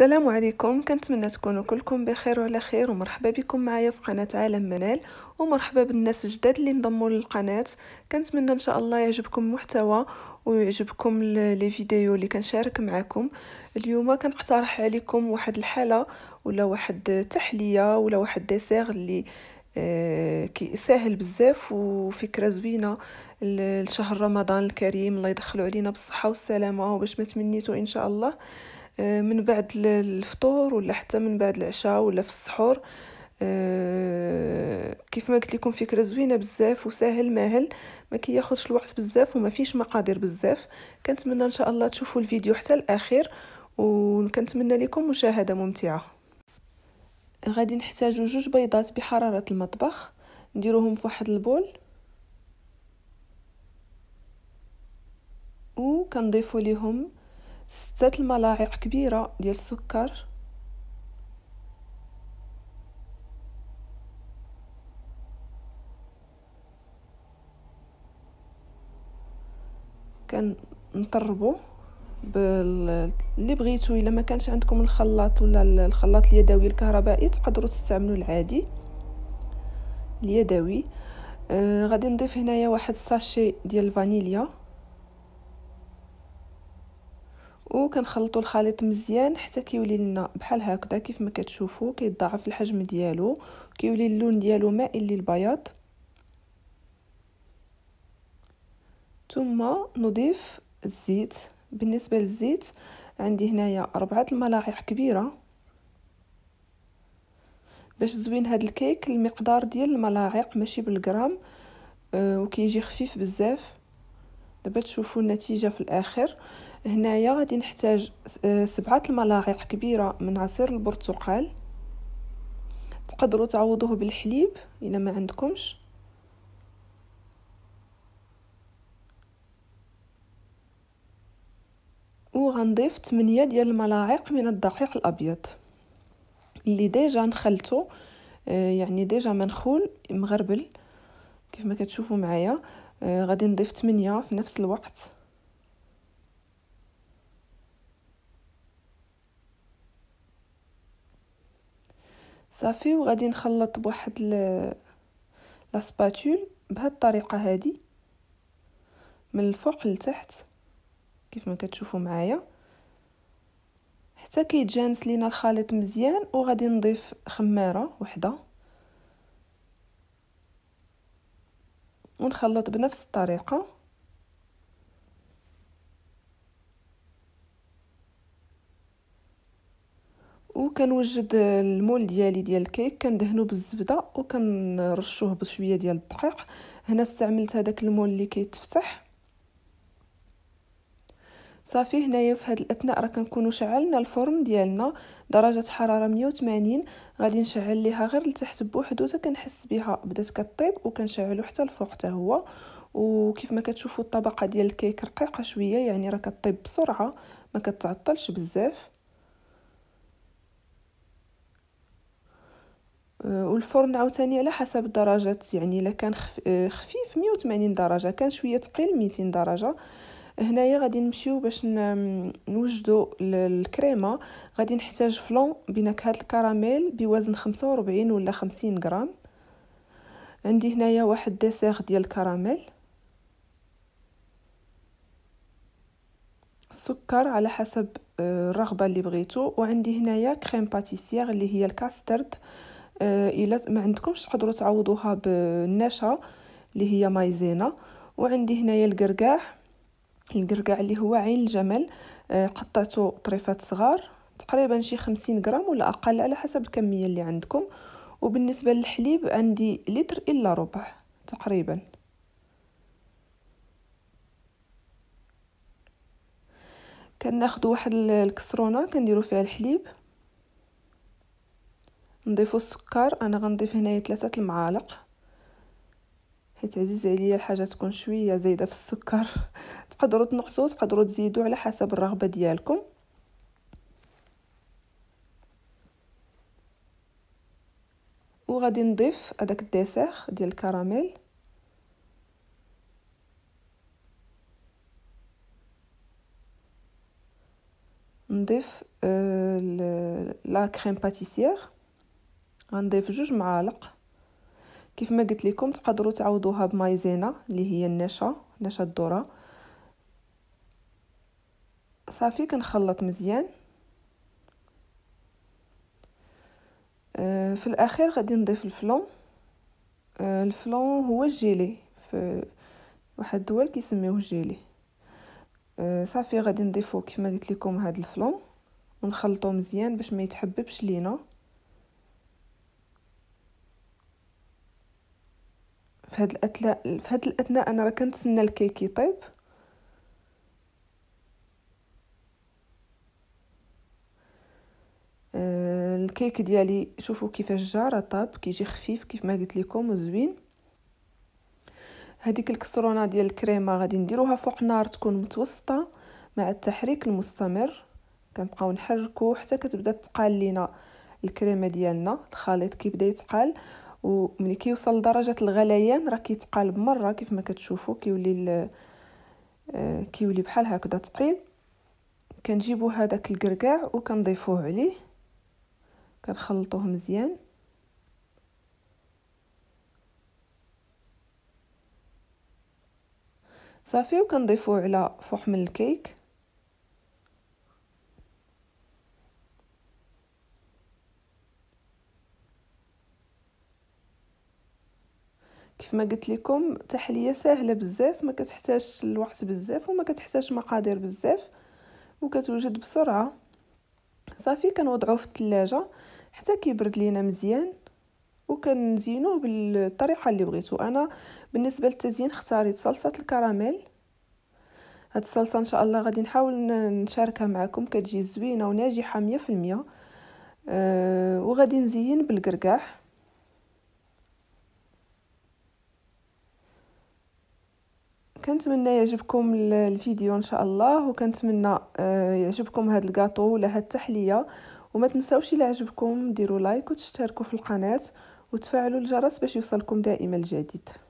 السلام عليكم كنتمنى تكونوا كلكم بخير وعلى خير ومرحبا بكم معايا في قناه عالم منال ومرحبا بالناس الجداد اللي انضموا للقناه كنتمنى ان شاء الله يعجبكم المحتوى ويعجبكم لي فيديو اللي كنشارك معكم اليوم كنقترح عليكم واحد الحاله ولا واحد تحليه ولا واحد ديسير اللي آه ساهل بزاف وفكره زوينه لشهر رمضان الكريم الله يدخلو علينا بالصحه والسلامه وباش ما تمنيتو ان شاء الله آه، من بعد الفطور ولا حتى من بعد العشاء ولا في السحور آه، كيف ما قلت لكم فكره زوينه بزاف وسهل ماهل ما كياخذش الوقت بزاف وما فيش مقادير بزاف كنتمنى ان شاء الله تشوفوا الفيديو حتى الاخير وكنتمنى لكم مشاهده ممتعه غادي نحتاجوا جوج بيضات بحراره المطبخ نديروهم في واحد البول وكنضيفوا ليهم ستة الملاعق كبيرة ديال السكر كنطربو بال اللي بغيتو الا ما كانش عندكم الخلاط ولا الخلاط اليدوي الكهربائي تقدروا تستعملوا العادي اليدوي آه غادي نضيف هنايا واحد الساشي ديال الفانيليا وكنخلطوا الخليط مزيان حتى كيولي لنا بحال هكذا كيف ما كتشوفوا كيتضاعف الحجم ديالو كيولي اللون ديالو مائل للبياض ثم نضيف الزيت بالنسبه للزيت عندي هنايا أربعة الملاعق كبيره باش زوين هاد الكيك المقدار ديال الملاعق ماشي بالغرام أه وكيجي خفيف بزاف دابا تشوفوا النتيجه في الاخر هنايا غادي نحتاج آه، سبعة الملاعق كبيرة من عصير البرتقال تقدروا تعوضوه بالحليب الا ما عندكمش وغنضيف 8 ديال الملاعق من الدقيق الابيض اللي ديجا نخلته آه، يعني ديجا منخول مغربل ما كتشوفوا معايا آه، غادي نضيف 8 في نفس الوقت صافي وغادي نخلط بواحد لاسباتول بهاد الطريقه هادي من الفوق لتحت كيف ما كتشوفوا معايا حتى كيتجانس لينا الخليط مزيان وغادي نضيف خماره وحده ونخلط بنفس الطريقه وكنوجد المول ديالي ديال الكيك كندهنو بالزبده وكنرشوه بشويه ديال الدقيق هنا استعملت هذاك المول اللي كيتفتح صافي هنايا في هذا الاثناء راه كنكونوا شعلنا الفرن ديالنا درجه حراره 180 غادي نشعل ليها غير لتحت بوحدو حتى كنحس بها بدات كطيب وكنشعلو حتى الفوق حتى هو وكيف ما كتشوفوا الطبقه ديال الكيك رقيقه شويه يعني راه كطيب بسرعه ما كتعطلش بزاف آه، والفرن عاوتاني على حسب الدرجات يعني الا كان آه، خفيف 180 درجه كان شويه ثقيل 200 درجه هنايا غادي نمشيو باش نوجدو الكريمه غادي نحتاج فلون بنكهه الكراميل بوزن 45 ولا 50 غرام عندي هنايا واحد ديسير ديال الكراميل السكر على حسب آه، الرغبه اللي بغيتو وعندي هنايا كريم باتيسير اللي هي الكاسترد آه، الا ما عندكمش تقدروا تعوضوها بالنشا اللي هي مايزينا وعندي هنايا القرقاع القرقاع اللي هو عين الجمل آه، قطعته طريفات صغار تقريبا شي 50 غرام ولا اقل على حسب الكميه اللي عندكم وبالنسبه للحليب عندي لتر الا ربع تقريبا كناخذ واحد الكسرونه كنديروا فيها الحليب نضيفو السكر انا غنضيف هنايا ثلاثه المعالق حيت عزيز عليا الحاجه تكون شويه زايده في السكر تقدروا تنقصوا تقدروا تزيدوا على حسب الرغبه ديالكم وغادي نضيف هذاك الديسير ديال الكراميل نضيف آه، لا كريم باتيسير غنضيف جوج معالق كيف ما قلت لكم تقدروا تعوضوها بمايزينا اللي هي النشا نشا الذره صافي كنخلط مزيان آه، في الاخير غادي نضيف الفلون آه، الفلون هو الجيلي في واحد الدول كيسميوه الجيلي آه، صافي غادي نضيفو ما قلت لكم هذا الفلون ونخلطو مزيان باش ما يتحببش لينا في هاد الاثناء في هاد الاثناء انا راه كنتسنى الكيك يطيب آه، الكيك ديالي شوفوا كيفاش جا راه طاب كيجي خفيف كيف ما قلت لكم وزوين هذيك الكسرونه ديال الكريمه غادي نديروها فوق نار تكون متوسطه مع التحريك المستمر كنبقاو نحركو حتى كتبدا تقال لينا الكريمه ديالنا الخليط كيبدا يتقال وملي كيوصل لدرجه الغليان راه كيتقالب مره كيف ما كتشوفوا كيولي آه، كيولي بحال هكذا ثقيل كنجيبو هذاك الكركاع وكنضيفوه عليه كنخلطوه مزيان صافي وكنضيفوه على فحم من الكيك كيف ما قلت لكم تحليه سهله بزاف ما كتحتاج الوقت بزاف وما كتحتاج مقادير بزاف وكتوجد بسرعه صافي كنوضعوه في الثلاجه حتى كيبرد لينا مزيان وكنزينوه بالطريقه اللي بغيتو انا بالنسبه للتزيين اختاريت صلصه الكراميل هاد الصلصه ان شاء الله غادي نحاول نشاركها معكم كتجي زوينه وناجحه 100% أه وغادي نزين بالقرقاح كنتمنى يعجبكم الفيديو ان شاء الله وكنتمنى آه، يعجبكم هذا الكاطو ولا هاد التحليه وما تنساوش الا عجبكم ديروا لايك وتشتركوا في القناه وتفعلوا الجرس باش يوصلكم دائما الجديد